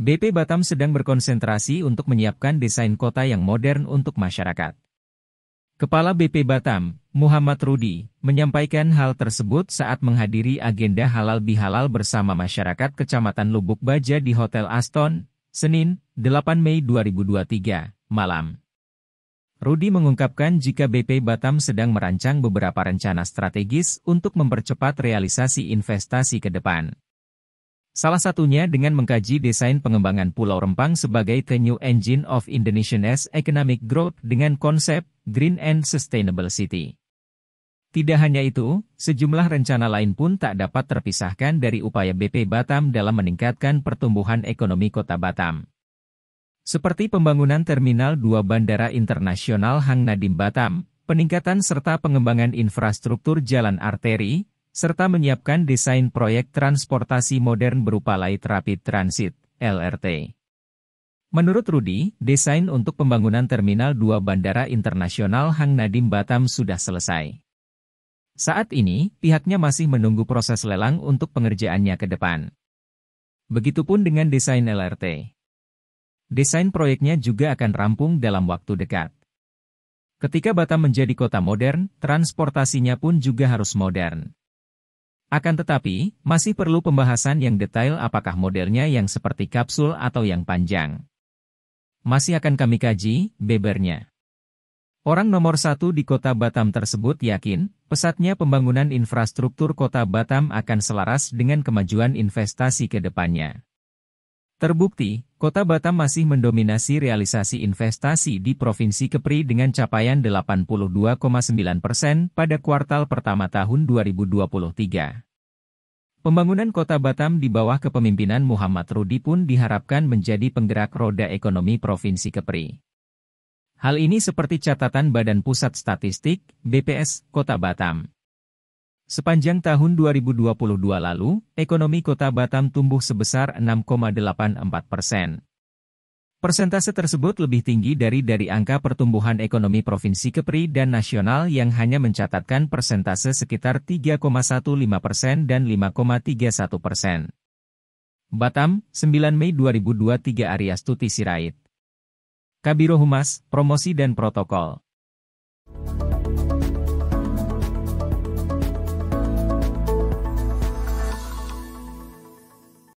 BP Batam sedang berkonsentrasi untuk menyiapkan desain kota yang modern untuk masyarakat. Kepala BP Batam, Muhammad Rudi, menyampaikan hal tersebut saat menghadiri agenda halal bihalal bersama masyarakat Kecamatan Lubuk Baja di Hotel Aston, Senin, 8 Mei 2023, malam. Rudi mengungkapkan jika BP Batam sedang merancang beberapa rencana strategis untuk mempercepat realisasi investasi ke depan. Salah satunya dengan mengkaji desain pengembangan Pulau Rempang sebagai the new engine of Indonesia's economic growth dengan konsep Green and Sustainable City. Tidak hanya itu, sejumlah rencana lain pun tak dapat terpisahkan dari upaya BP Batam dalam meningkatkan pertumbuhan ekonomi kota Batam. Seperti pembangunan Terminal dua Bandara Internasional Hang Nadim Batam, peningkatan serta pengembangan infrastruktur jalan arteri, serta menyiapkan desain proyek transportasi modern berupa Light Rapid Transit, LRT. Menurut Rudi, desain untuk pembangunan Terminal 2 Bandara Internasional Hang Nadim Batam sudah selesai. Saat ini, pihaknya masih menunggu proses lelang untuk pengerjaannya ke depan. Begitupun dengan desain LRT. Desain proyeknya juga akan rampung dalam waktu dekat. Ketika Batam menjadi kota modern, transportasinya pun juga harus modern. Akan tetapi, masih perlu pembahasan yang detail apakah modelnya yang seperti kapsul atau yang panjang. Masih akan kami kaji, bebernya. Orang nomor satu di kota Batam tersebut yakin, pesatnya pembangunan infrastruktur kota Batam akan selaras dengan kemajuan investasi ke depannya. Terbukti, Kota Batam masih mendominasi realisasi investasi di Provinsi Kepri dengan capaian 82,9 persen pada kuartal pertama tahun 2023. Pembangunan Kota Batam di bawah kepemimpinan Muhammad Rudi pun diharapkan menjadi penggerak roda ekonomi Provinsi Kepri. Hal ini seperti catatan Badan Pusat Statistik, BPS, Kota Batam. Sepanjang tahun 2022 lalu, ekonomi kota Batam tumbuh sebesar 6,84 persen. Persentase tersebut lebih tinggi dari dari angka pertumbuhan ekonomi Provinsi Kepri dan nasional yang hanya mencatatkan persentase sekitar 3,15 persen dan 5,31 persen. Batam, 9 Mei 2023 Arias Tuti Sirait. Kabiro Humas, Promosi dan Protokol.